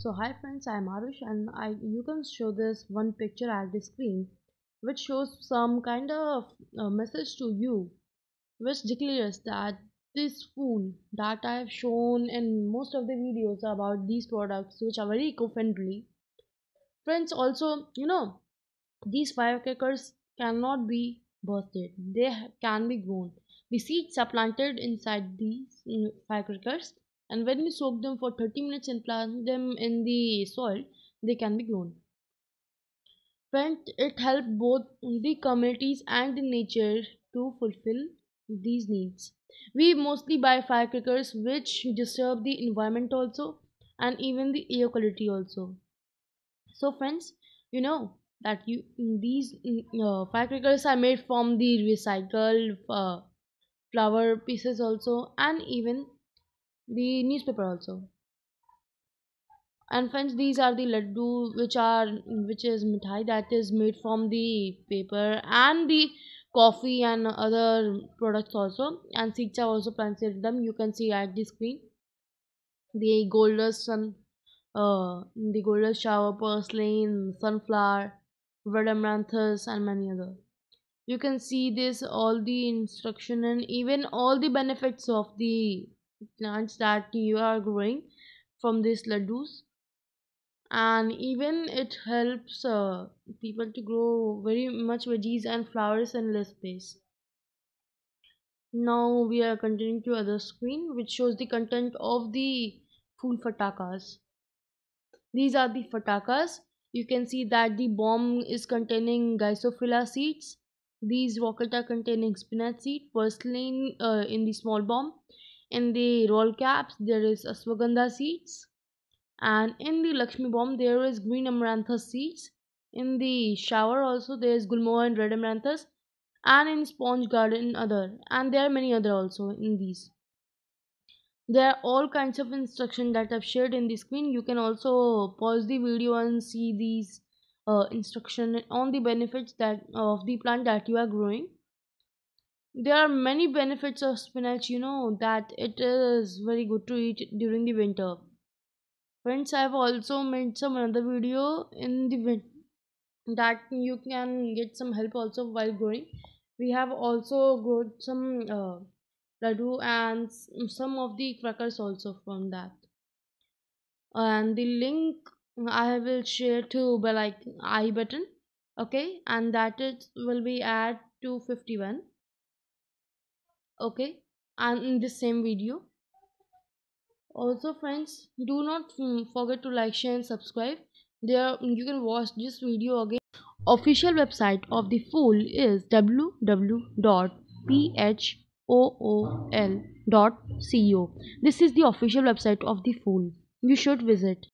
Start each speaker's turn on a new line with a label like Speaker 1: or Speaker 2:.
Speaker 1: So hi friends, I'm Arush and I you can show this one picture at the screen which shows some kind of uh, message to you which declares that this food that I have shown in most of the videos about these products which are very eco-friendly. Friends also, you know, these firecrackers cannot be birthed. They can be grown. The seeds are planted inside these firecrackers and when we soak them for 30 minutes and plant them in the soil they can be grown it helps both the communities and the nature to fulfill these needs we mostly buy firecrackers which disturb the environment also and even the air quality also so friends you know that you these mm, uh, firecrackers are made from the recycled uh, flower pieces also and even the newspaper also and friends these are the laddu which are which is mithai that is made from the paper and the coffee and other products also and Sikcha also planted them you can see at the screen the golden sun uh, the golden shower purslane sunflower red amaranthus and many other you can see this all the instruction and even all the benefits of the plants that you are growing from these ladus and even it helps uh, people to grow very much veggies and flowers in less space now we are continuing to other screen which shows the content of the full fatakas these are the fatakas you can see that the bomb is containing gysophila seeds these rockets are containing spinach seed purslane uh, in the small bomb in the roll caps there is ashwagandha seeds and in the lakshmi bomb there is green amaranthus seeds in the shower also there is gulmohar and red amaranthus and in sponge garden other and there are many other also in these there are all kinds of instruction that i've shared in the screen you can also pause the video and see these uh, instruction on the benefits that of the plant that you are growing there are many benefits of spinach you know that it is very good to eat during the winter friends i have also made some another video in the win- that you can get some help also while growing we have also grown some uh, and some of the crackers also from that and the link i will share to by like i button okay and that it will be at 251 okay and in the same video also friends do not mm, forget to like share and subscribe there you can watch this video again official website of the fool is www.phool.co this is the official website of the fool you should visit